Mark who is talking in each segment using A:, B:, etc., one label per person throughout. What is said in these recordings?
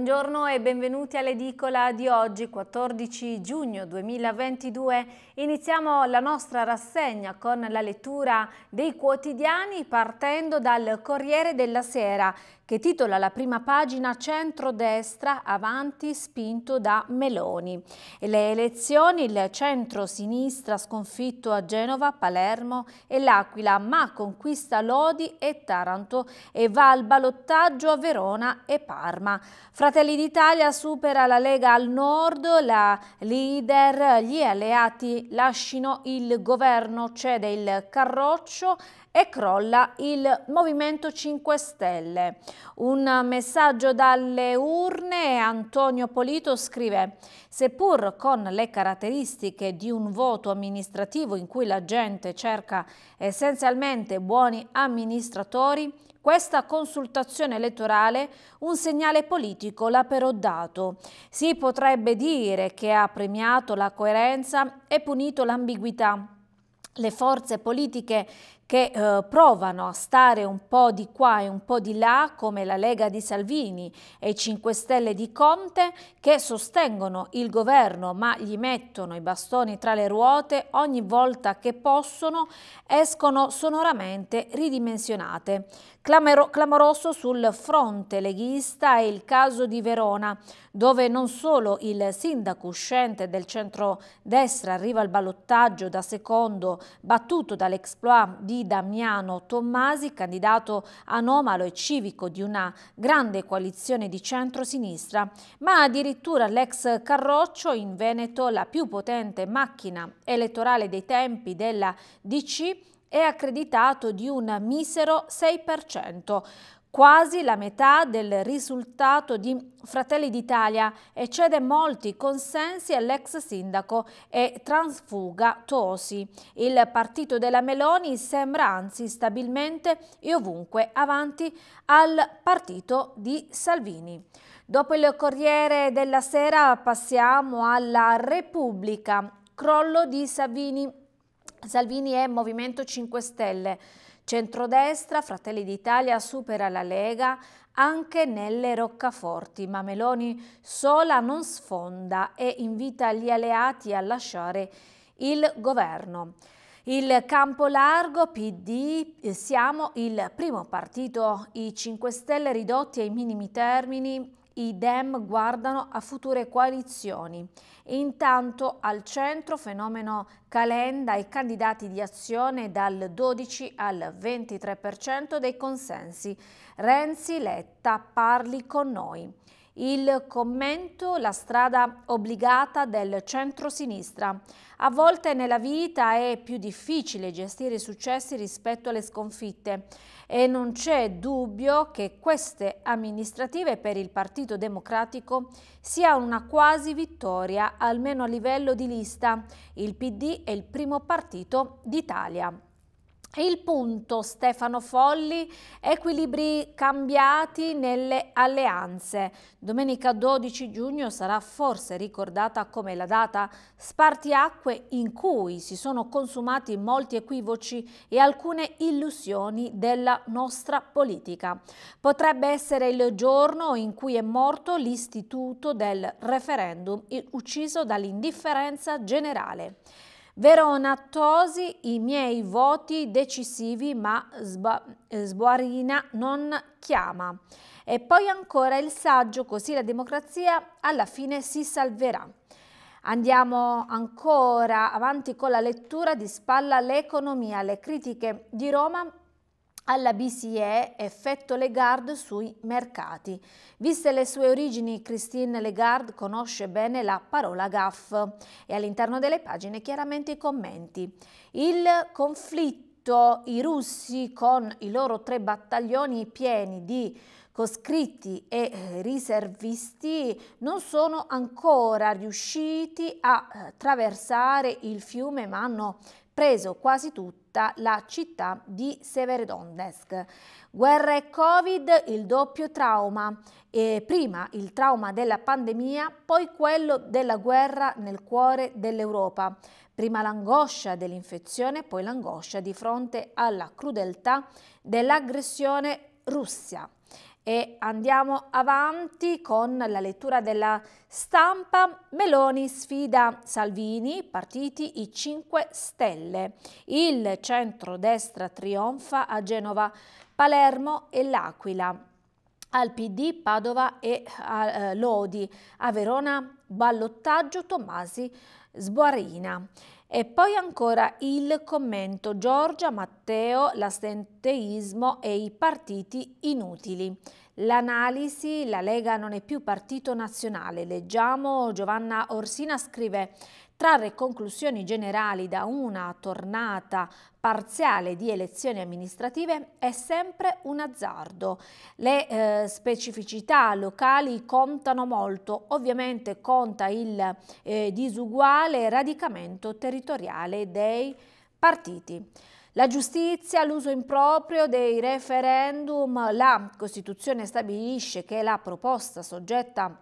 A: Buongiorno e benvenuti all'edicola di oggi, 14 giugno 2022. Iniziamo la nostra rassegna con la lettura dei quotidiani partendo dal Corriere della Sera che titola la prima pagina Centrodestra avanti spinto da Meloni. E le elezioni, il centro-sinistra sconfitto a Genova, Palermo e L'Aquila, ma conquista Lodi e Taranto e va al balottaggio a Verona e Parma. Fratelli d'Italia supera la Lega al nord, la leader, gli alleati lasciano il governo, cede il carroccio e crolla il Movimento 5 Stelle. Un messaggio dalle urne, Antonio Polito scrive «Seppur con le caratteristiche di un voto amministrativo in cui la gente cerca essenzialmente buoni amministratori, questa consultazione elettorale un segnale politico l'ha però dato. Si potrebbe dire che ha premiato la coerenza e punito l'ambiguità». Le forze politiche che eh, provano a stare un po' di qua e un po' di là, come la Lega di Salvini e i 5 Stelle di Conte, che sostengono il governo ma gli mettono i bastoni tra le ruote ogni volta che possono, escono sonoramente ridimensionate. Clamero clamoroso sul fronte leghista è il caso di Verona, dove non solo il sindaco uscente del centro-destra arriva al ballottaggio da secondo, battuto dall'exploit di Damiano Tommasi, candidato anomalo e civico di una grande coalizione di centrosinistra, ma addirittura l'ex Carroccio in Veneto, la più potente macchina elettorale dei tempi della DC, è accreditato di un misero 6% quasi la metà del risultato di Fratelli d'Italia e cede molti consensi all'ex sindaco e transfuga Tosi. Il partito della Meloni sembra anzi stabilmente e ovunque avanti al partito di Salvini. Dopo il Corriere della Sera passiamo alla Repubblica, crollo di Salvini. Salvini e Movimento 5 Stelle. Centrodestra, Fratelli d'Italia supera la Lega anche nelle roccaforti, ma Meloni sola non sfonda e invita gli alleati a lasciare il governo. Il campo largo PD, siamo il primo partito, i 5 Stelle ridotti ai minimi termini i Dem guardano a future coalizioni. Intanto al centro fenomeno Calenda e candidati di azione dal 12 al 23% dei consensi. Renzi Letta parli con noi. Il commento, la strada obbligata del centro-sinistra. A volte nella vita è più difficile gestire i successi rispetto alle sconfitte e non c'è dubbio che queste amministrative per il Partito Democratico sia una quasi vittoria, almeno a livello di lista. Il PD è il primo partito d'Italia. Il punto, Stefano Folli, equilibri cambiati nelle alleanze. Domenica 12 giugno sarà forse ricordata come la data spartiacque in cui si sono consumati molti equivoci e alcune illusioni della nostra politica. Potrebbe essere il giorno in cui è morto l'istituto del referendum ucciso dall'indifferenza generale. Verona, Tosi, i miei voti decisivi ma sba- eh, Sboarina non chiama. E poi ancora il saggio, così la democrazia alla fine si salverà. Andiamo ancora avanti con la lettura di spalla l'economia, le critiche di Roma alla BCE effetto Lagarde sui mercati. Viste le sue origini, Christine Lagarde conosce bene la parola GAF e all'interno delle pagine chiaramente i commenti. Il conflitto i russi con i loro tre battaglioni pieni di coscritti e eh, riservisti non sono ancora riusciti a eh, traversare il fiume ma hanno preso quasi tutto tutta la città di Severodonetsk. Guerra e Covid, il doppio trauma. E prima il trauma della pandemia, poi quello della guerra nel cuore dell'Europa. Prima l'angoscia dell'infezione, poi l'angoscia di fronte alla crudeltà dell'aggressione Russia e andiamo avanti con la lettura della stampa. Meloni sfida Salvini, partiti i 5 Stelle. Il centrodestra trionfa a Genova, Palermo e L'Aquila. Al PD Padova e a eh, Lodi, a Verona ballottaggio Tomasi Sbuarina. E poi ancora il commento Giorgia, Matteo, l'astenteismo e i partiti inutili. L'analisi, la Lega non è più partito nazionale. Leggiamo, Giovanna Orsina scrive trarre conclusioni generali da una tornata parziale di elezioni amministrative è sempre un azzardo. Le eh, specificità locali contano molto, ovviamente conta il eh, disuguale radicamento territoriale dei partiti. La giustizia, l'uso improprio dei referendum, la Costituzione stabilisce che la proposta soggetta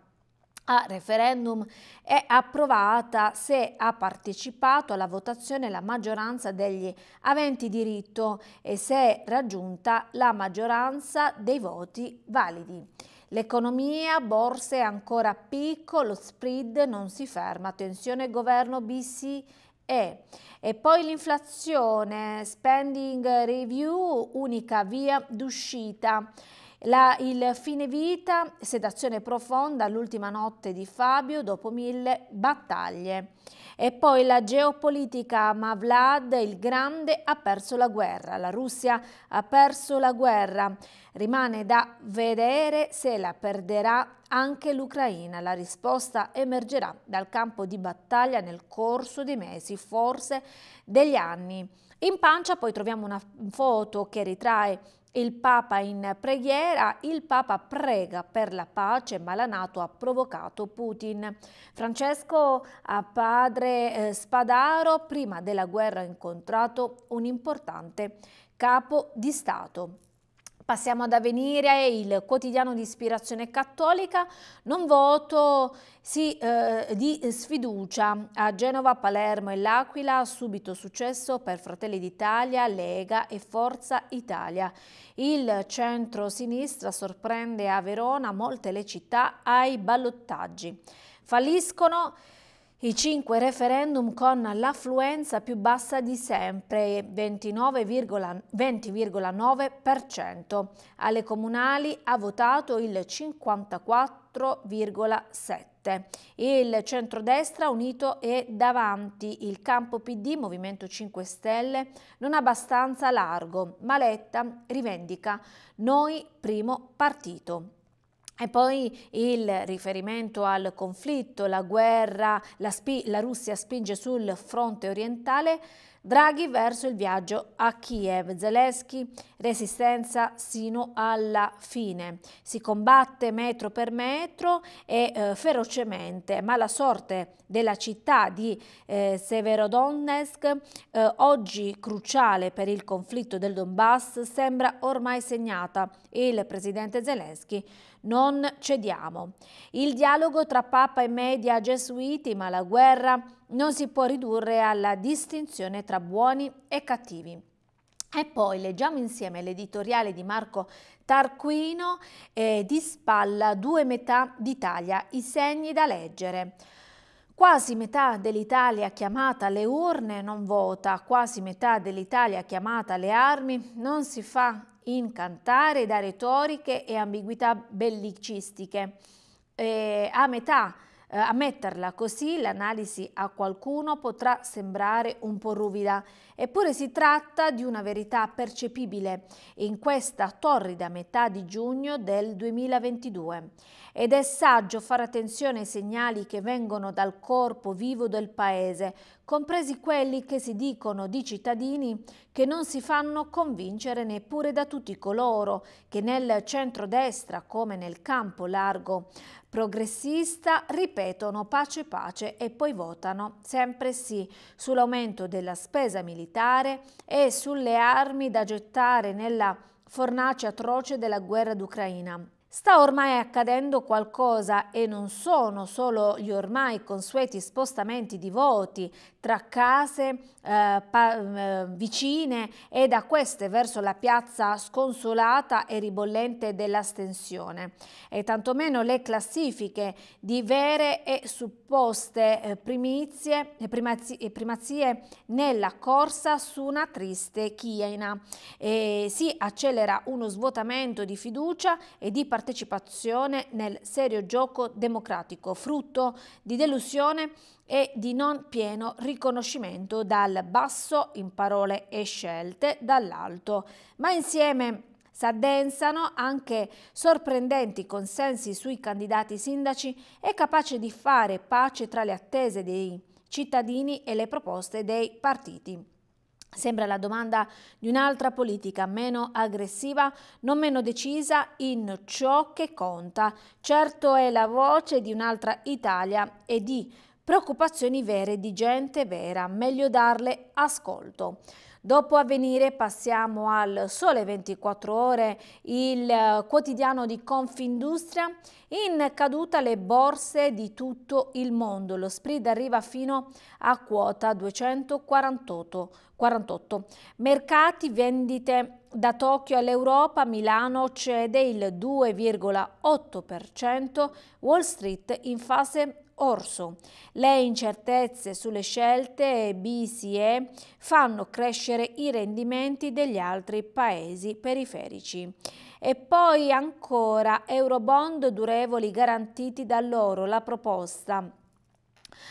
A: a referendum è approvata se ha partecipato alla votazione la maggioranza degli aventi diritto e se è raggiunta la maggioranza dei voti validi. L'economia, borse ancora a picco, lo spread non si ferma, attenzione governo BCE. E poi l'inflazione, spending review, unica via d'uscita. La, il fine vita, sedazione profonda, l'ultima notte di Fabio dopo mille battaglie. E poi la geopolitica, ma Vlad il Grande ha perso la guerra, la Russia ha perso la guerra. Rimane da vedere se la perderà anche l'Ucraina. La risposta emergerà dal campo di battaglia nel corso dei mesi, forse degli anni. In pancia poi troviamo una foto che ritrae il Papa in preghiera, il Papa prega per la pace ma la Nato ha provocato Putin. Francesco a padre eh, Spadaro prima della guerra ha incontrato un importante capo di Stato Passiamo ad Avenire, il quotidiano di ispirazione cattolica, non voto sì, eh, di sfiducia a Genova, Palermo e L'Aquila, subito successo per Fratelli d'Italia, Lega e Forza Italia. Il centro-sinistra sorprende a Verona molte le città ai ballottaggi. Falliscono i cinque referendum con l'affluenza più bassa di sempre, 20,9%. Alle comunali ha votato il 54,7%. Il centrodestra unito è davanti, il campo PD Movimento 5 Stelle non abbastanza largo, ma Letta rivendica noi primo partito. E poi il riferimento al conflitto, la guerra, la, la, Russia spinge sul fronte orientale, Draghi verso il viaggio a Kiev, Zelensky resistenza sino alla fine. Si combatte metro per metro e eh, ferocemente, ma la sorte della città di eh, Severodonetsk, eh, oggi cruciale per il conflitto del Donbass, sembra ormai segnata. Il presidente Zelensky non cediamo. Il dialogo tra Papa e media gesuiti, ma la guerra non si può ridurre alla distinzione tra buoni e cattivi. E poi leggiamo insieme l'editoriale di Marco Tarquino eh, di Spalla, due metà d'Italia, i segni da leggere. Quasi metà dell'Italia chiamata alle urne non vota, quasi metà dell'Italia chiamata alle armi non si fa incantare da retoriche e ambiguità bellicistiche. E eh, a metà eh, a metterla così l'analisi a qualcuno potrà sembrare un po' ruvida, eppure si tratta di una verità percepibile in questa torrida metà di giugno del 2022. Ed è saggio fare attenzione ai segnali che vengono dal corpo vivo del paese, compresi quelli che si dicono di cittadini che non si fanno convincere neppure da tutti coloro che nel centro-destra come nel campo largo progressista ripetono pace pace e poi votano sempre sì sull'aumento della spesa militare e sulle armi da gettare nella fornace atroce della guerra d'Ucraina. Sta ormai accadendo qualcosa e non sono solo gli ormai consueti spostamenti di voti tra case eh, pa, eh, vicine e da queste verso la piazza sconsolata e ribollente dell'astensione e tantomeno le classifiche di vere e supposte eh, primizie e eh, primazie, primazie nella corsa su una triste chiena. E si accelera uno svuotamento di fiducia e di partecipazione nel serio gioco democratico, frutto di delusione e di non pieno riconoscimento dal basso in parole e scelte dall'alto, ma insieme S'addensano anche sorprendenti consensi sui candidati sindaci e capace di fare pace tra le attese dei cittadini e le proposte dei partiti. Sembra la domanda di un'altra politica meno aggressiva, non meno decisa in ciò che conta. Certo è la voce di un'altra Italia e di preoccupazioni vere di gente vera, meglio darle ascolto. Dopo Avvenire passiamo al Sole 24 Ore, il quotidiano di Confindustria. In caduta le borse di tutto il mondo. Lo spread arriva fino a quota 248. 48. Mercati, vendite da Tokyo all'Europa, Milano cede il 2,8%, Wall Street in fase Orso. Le incertezze sulle scelte BCE fanno crescere i rendimenti degli altri paesi periferici. E poi ancora Eurobond durevoli garantiti da loro, la proposta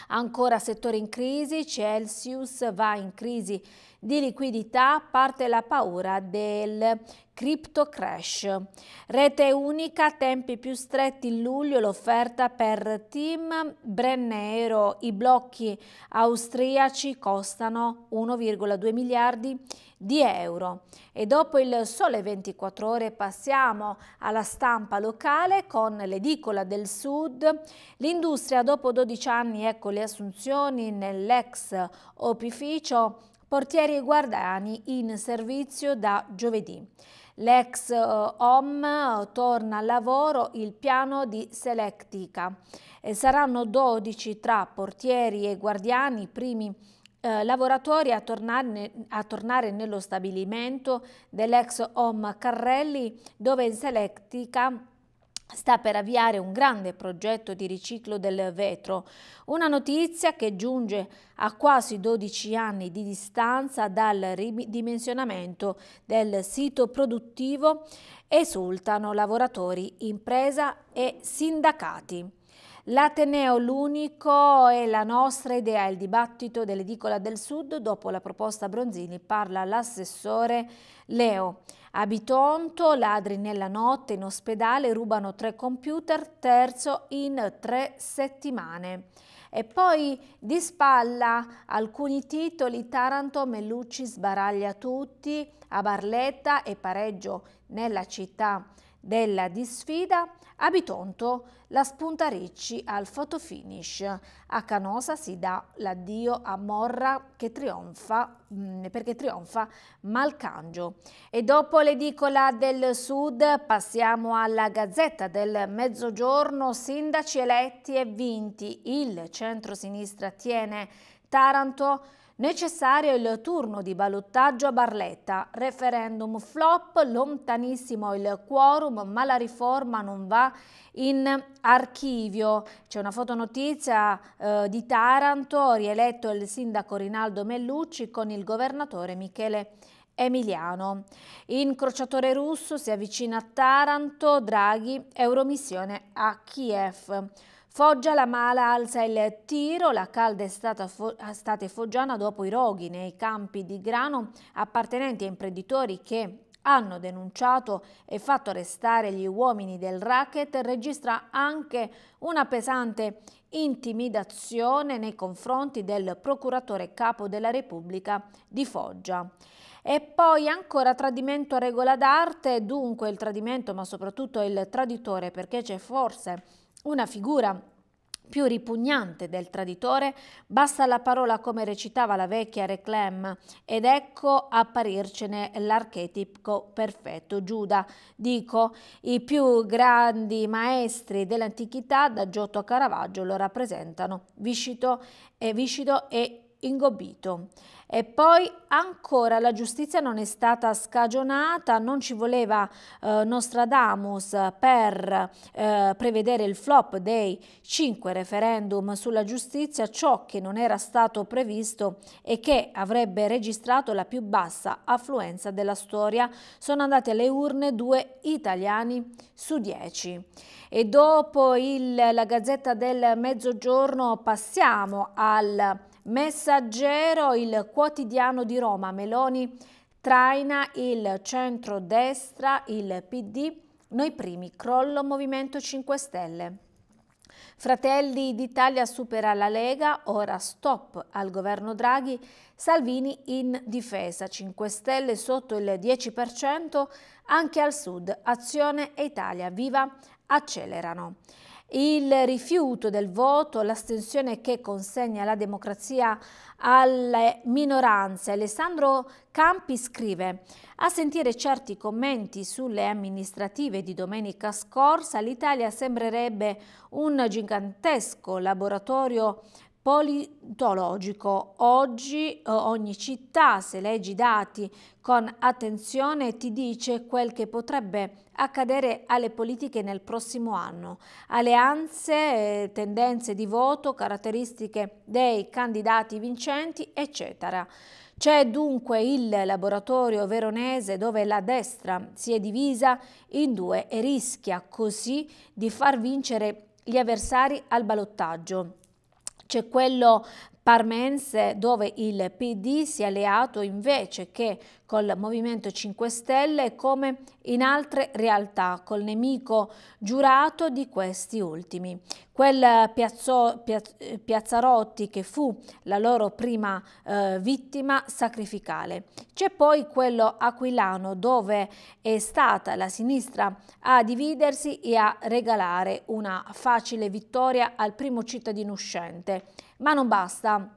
A: Ancora settore in crisi, Celsius va in crisi di liquidità parte la paura del Crypto Crash. Rete unica, tempi più stretti in luglio, l'offerta per Team Brennero. I blocchi austriaci costano 1,2 miliardi di euro. E dopo il sole 24 ore passiamo alla stampa locale con l'edicola del sud. L'industria dopo 12 anni, ecco le assunzioni nell'ex opificio Portieri e guardani in servizio da giovedì. L'ex eh, OM eh, torna al lavoro il piano di Selectica. Saranno 12 tra portieri e guardiani i primi eh, lavoratori a tornare, a tornare, nello stabilimento dell'ex OM Carrelli dove in Selectica sta per avviare un grande progetto di riciclo del vetro, una notizia che giunge a quasi 12 anni di distanza dal ridimensionamento del sito produttivo, esultano lavoratori, impresa e sindacati. L'Ateneo l'unico è la nostra idea, il dibattito dell'edicola del Sud, dopo la proposta Bronzini parla l'assessore Leo. A Bitonto, ladri nella notte in ospedale rubano tre computer, terzo in tre settimane. E poi di spalla alcuni titoli, Taranto, Mellucci sbaraglia tutti, a Barletta e pareggio nella città della disfida a Bitonto la spunta Ricci al fotofinish. A Canosa si dà l'addio a Morra che trionfa, mm, perché trionfa Malcangio. E dopo l'edicola del Sud passiamo alla Gazzetta del Mezzogiorno, sindaci eletti e vinti. Il centro-sinistra tiene Taranto Necessario il turno di ballottaggio a Barletta, referendum flop, lontanissimo il quorum, ma la riforma non va in archivio. C'è una fotonotizia eh, di Taranto, rieletto il sindaco Rinaldo Mellucci con il governatore Michele Emiliano. Incrociatore russo si avvicina a Taranto, Draghi, Euromissione a Kiev. Foggia la mala alza il tiro, la calda estate, estate foggiana dopo i roghi nei campi di grano appartenenti a imprenditori che hanno denunciato e fatto arrestare gli uomini del racket registra anche una pesante intimidazione nei confronti del procuratore capo della Repubblica di Foggia. E poi ancora tradimento a regola d'arte, dunque il tradimento ma soprattutto il traditore perché c'è forse una figura più ripugnante del traditore, basta la parola come recitava la vecchia Reclem ed ecco apparircene l'archetipo perfetto Giuda. Dico, i più grandi maestri dell'antichità da Giotto a Caravaggio lo rappresentano viscito e, eh, viscido e ingobito. E poi ancora la giustizia non è stata scagionata, non ci voleva eh, Nostradamus per eh, prevedere il flop dei cinque referendum sulla giustizia, ciò che non era stato previsto e che avrebbe registrato la più bassa affluenza della storia. Sono andate alle urne due italiani su dieci. E dopo il, la Gazzetta del Mezzogiorno passiamo al Messaggero, il quotidiano di Roma, Meloni traina il centro-destra, il PD, noi primi, crollo Movimento 5 Stelle. Fratelli d'Italia supera la Lega, ora stop al governo Draghi, Salvini in difesa, 5 Stelle sotto il 10%, anche al sud, Azione e Italia Viva accelerano il rifiuto del voto, l'astensione che consegna la democrazia alle minoranze. Alessandro Campi scrive a sentire certi commenti sulle amministrative di domenica scorsa l'Italia sembrerebbe un gigantesco laboratorio politologico. Oggi eh, ogni città, se leggi i dati con attenzione, ti dice quel che potrebbe accadere alle politiche nel prossimo anno. Alleanze, eh, tendenze di voto, caratteristiche dei candidati vincenti, eccetera. C'è dunque il laboratorio veronese dove la destra si è divisa in due e rischia così di far vincere gli avversari al ballottaggio c'è quello parmense dove il PD si è alleato invece che col Movimento 5 Stelle come in altre realtà col nemico giurato di questi ultimi. Quel piazzo, piaz, Piazzarotti che fu la loro prima eh, vittima sacrificale. C'è poi quello aquilano dove è stata la sinistra a dividersi e a regalare una facile vittoria al primo cittadino uscente, ma non basta.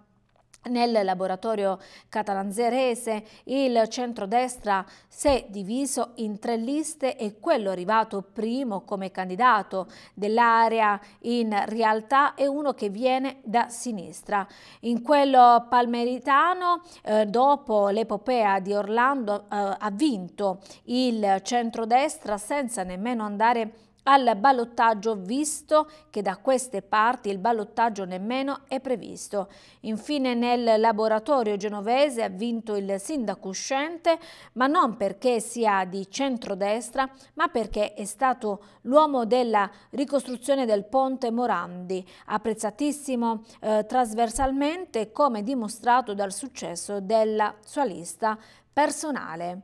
A: Nel laboratorio catalanzerese il centrodestra si è diviso in tre liste e quello arrivato primo come candidato dell'area in realtà è uno che viene da sinistra. In quello palmeritano, eh, dopo l'epopea di Orlando, eh, ha vinto il centrodestra senza nemmeno andare a al ballottaggio visto che da queste parti il ballottaggio nemmeno è previsto. Infine nel laboratorio genovese ha vinto il sindaco uscente ma non perché sia di centrodestra ma perché è stato l'uomo della ricostruzione del ponte Morandi, apprezzatissimo eh, trasversalmente come dimostrato dal successo della sua lista personale.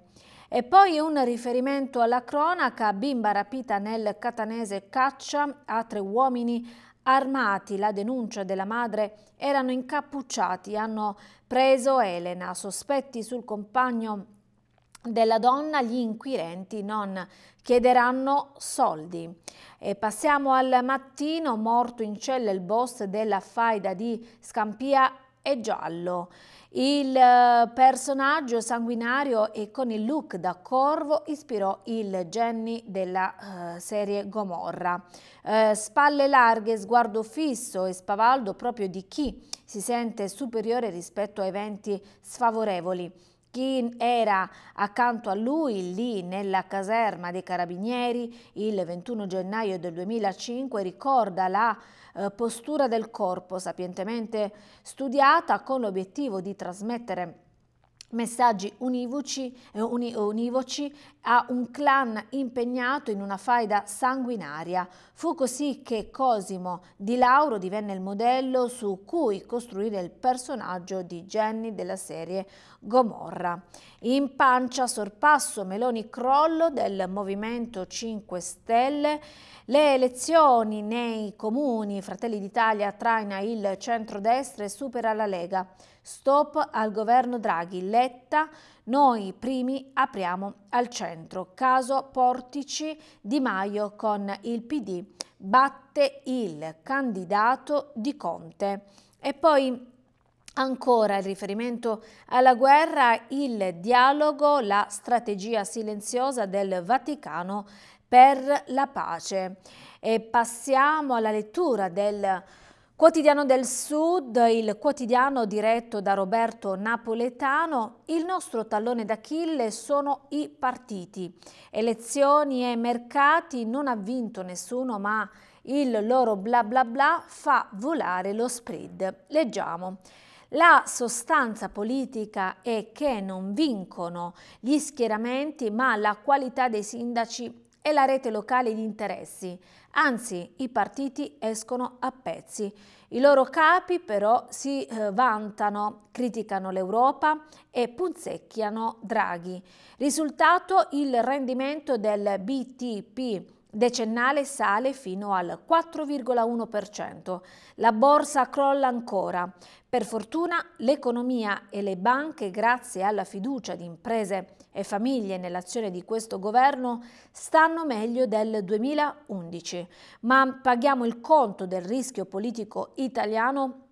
A: E poi un riferimento alla cronaca, bimba rapita nel catanese caccia a tre uomini armati, la denuncia della madre, erano incappucciati, hanno preso Elena, sospetti sul compagno della donna, gli inquirenti non chiederanno soldi. E passiamo al mattino, morto in cella il boss della faida di Scampia e Giallo. Il eh, personaggio sanguinario e con il look da corvo ispirò il Jenny della uh, serie Gomorra. Uh, spalle larghe, sguardo fisso e spavaldo proprio di chi si sente superiore rispetto a eventi sfavorevoli. Chi era accanto a lui lì nella caserma dei carabinieri il 21 gennaio del 2005 ricorda la eh, postura del corpo sapientemente studiata con l'obiettivo di trasmettere messaggi univoci, eh, uni, univoci a un clan impegnato in una faida sanguinaria. Fu così che Cosimo di Lauro divenne il modello su cui costruire il personaggio di Jenny della serie Gomorra. In pancia sorpasso Meloni crollo del Movimento 5 Stelle, le elezioni nei comuni Fratelli d'Italia traina il centrodestra e supera la Lega. Stop al governo Draghi, Letta, noi primi apriamo al centro. Caso Portici Di Maio con il PD batte il candidato di Conte. E poi Ancora il riferimento alla guerra, il dialogo, la strategia silenziosa del Vaticano per la pace. E passiamo alla lettura del Quotidiano del Sud, il quotidiano diretto da Roberto Napoletano, il nostro tallone d'Achille sono i partiti. Elezioni e mercati non ha vinto nessuno, ma il loro bla bla bla fa volare lo spread. Leggiamo. La sostanza politica è che non vincono gli schieramenti, ma la qualità dei sindaci e la rete locale di interessi. Anzi, i partiti escono a pezzi. I loro capi però si eh, vantano, criticano l'Europa e punzecchiano Draghi. Risultato il rendimento del BTP decennale sale fino al 4,1%. La borsa crolla ancora. Per fortuna l'economia e le banche, grazie alla fiducia di imprese e famiglie nell'azione di questo governo, stanno meglio del 2011. Ma paghiamo il conto del rischio politico italiano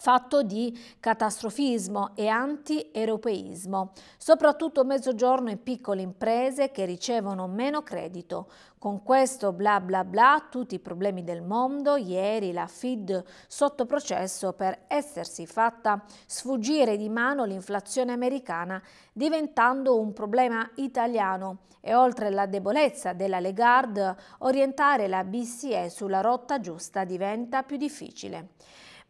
A: fatto di catastrofismo e anti-europeismo, soprattutto mezzogiorno e piccole imprese che ricevono meno credito. Con questo bla bla bla tutti i problemi del mondo, ieri la Fid sotto processo per essersi fatta sfuggire di mano l'inflazione americana diventando un problema italiano e oltre la debolezza della Legard orientare la BCE sulla rotta giusta diventa più difficile.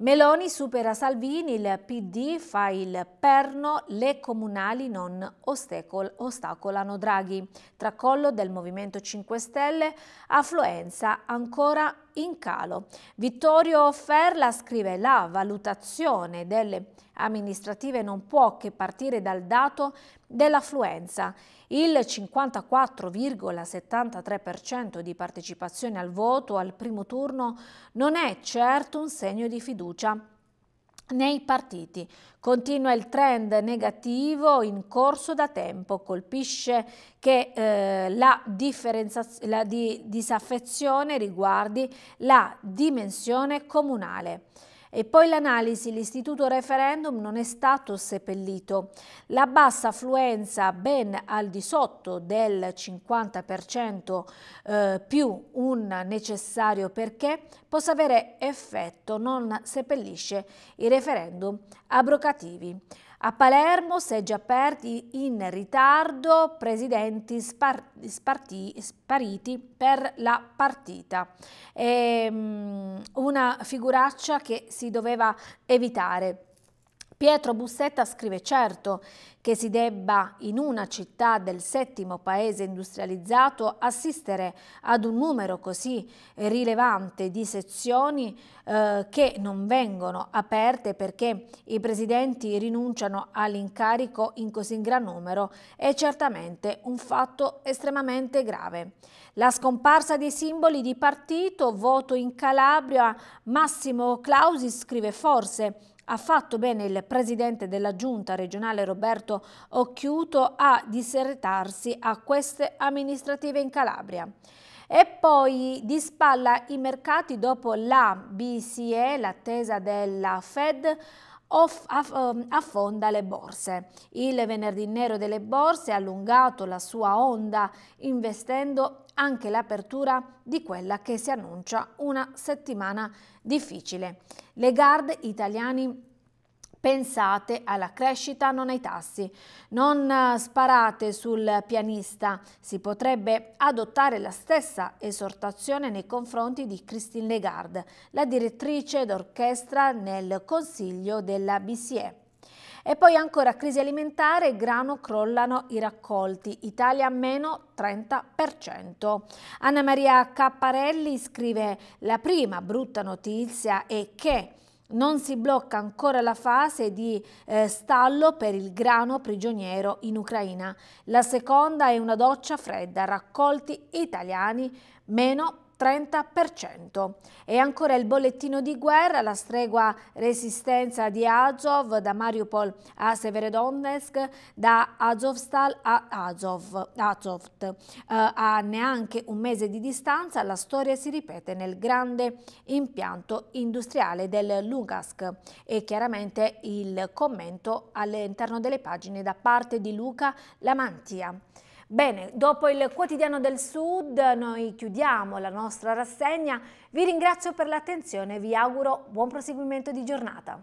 A: Meloni supera Salvini, il PD fa il perno, le comunali non ostacol ostacolano Draghi. Tracollo del Movimento 5 Stelle, affluenza ancora in calo. Vittorio Ferla scrive la valutazione delle amministrative non può che partire dal dato dell'affluenza. Il 54,73% di partecipazione al voto al primo turno non è certo un segno di fiducia nei partiti. Continua il trend negativo in corso da tempo, colpisce che eh, la, la di disaffezione riguardi la dimensione comunale. E poi l'analisi, l'istituto referendum non è stato seppellito. La bassa affluenza ben al di sotto del 50% eh, più un necessario perché possa avere effetto, non seppellisce i referendum abrogativi. A Palermo seggi aperti in ritardo, presidenti spar sparti, spariti per la partita. E, um, una figuraccia che si doveva evitare. Pietro Bussetta scrive certo che si debba in una città del settimo paese industrializzato assistere ad un numero così rilevante di sezioni eh, che non vengono aperte perché i presidenti rinunciano all'incarico in così gran numero è certamente un fatto estremamente grave. La scomparsa dei simboli di partito, voto in Calabria, Massimo Clausi scrive forse ha fatto bene il presidente della giunta regionale Roberto Occhiuto a disertarsi a queste amministrative in Calabria. E poi di spalla i mercati dopo la BCE, l'attesa della Fed, ehm, affonda le borse. Il venerdì nero delle borse ha allungato la sua onda investendo anche l'apertura di quella che si annuncia una settimana difficile. Le guard italiani Pensate alla crescita, non ai tassi. Non eh, sparate sul pianista. Si potrebbe adottare la stessa esortazione nei confronti di Christine Lagarde, la direttrice d'orchestra nel Consiglio della BCE. E poi ancora crisi alimentare, grano crollano i raccolti, Italia meno 30%. Anna Maria Capparelli scrive la prima brutta notizia è che non si blocca ancora la fase di eh, stallo per il grano prigioniero in Ucraina. La seconda è una doccia fredda, raccolti italiani meno 30%. 30%. E ancora il bollettino di guerra, la stregua resistenza di Azov da Mariupol a Severodonetsk, da Azovstal a Azov, Azovt. Eh, a neanche un mese di distanza la storia si ripete nel grande impianto industriale del Lugansk e chiaramente il commento all'interno delle pagine da parte di Luca Lamantia. Bene, dopo il quotidiano del Sud noi chiudiamo la nostra rassegna. Vi ringrazio per l'attenzione e vi auguro buon proseguimento di giornata.